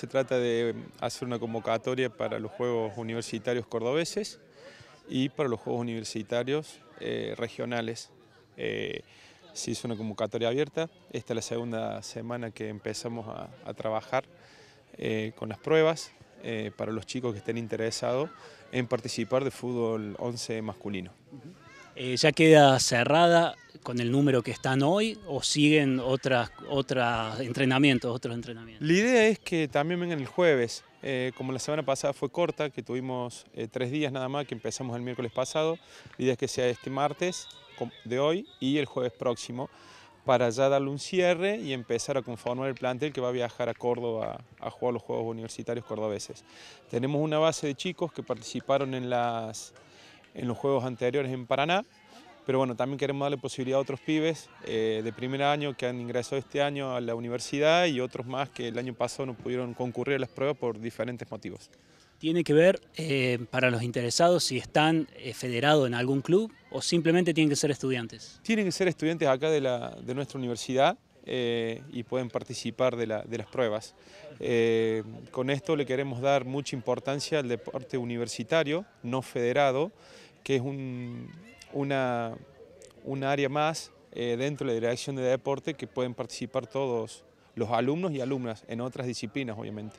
Se trata de em, hacer una convocatoria para los Juegos Universitarios Cordobeses y para los Juegos Universitarios eh, Regionales. Eh, se hizo una convocatoria abierta, esta es la segunda semana que empezamos a, trabajar eh, con las pruebas eh, para los chicos que estén interesados en participar de fútbol 11 masculino. ya queda cerrada con el número que están hoy o siguen otras, otras entrenamientos, otros entrenamientos? La idea es que también vengan el jueves. Eh, como la semana pasada fue corta, que tuvimos eh, tres días nada más, que empezamos el miércoles pasado, la idea es que sea este martes de hoy y el jueves próximo, para ya darle un cierre y empezar a conformar el plantel que va a viajar a Córdoba a jugar los Juegos Universitarios Cordobeses. Tenemos una base de chicos que participaron en, las, en los Juegos anteriores en Paraná, pero bueno, también queremos darle posibilidad a otros pibes eh, de primer año que han ingresado este año a la universidad y otros más que el año pasado no pudieron concurrir a las pruebas por diferentes motivos. ¿Tiene que ver eh, para los interesados si están eh, federados en algún club o simplemente tienen que ser estudiantes? Tienen que ser estudiantes acá de, la, de nuestra universidad. y pueden participar de, las pruebas. con esto le queremos dar mucha importancia al deporte universitario, no federado, que es un, una, un área más eh, dentro de la dirección de deporte que pueden participar todos los alumnos y alumnas en otras disciplinas, obviamente.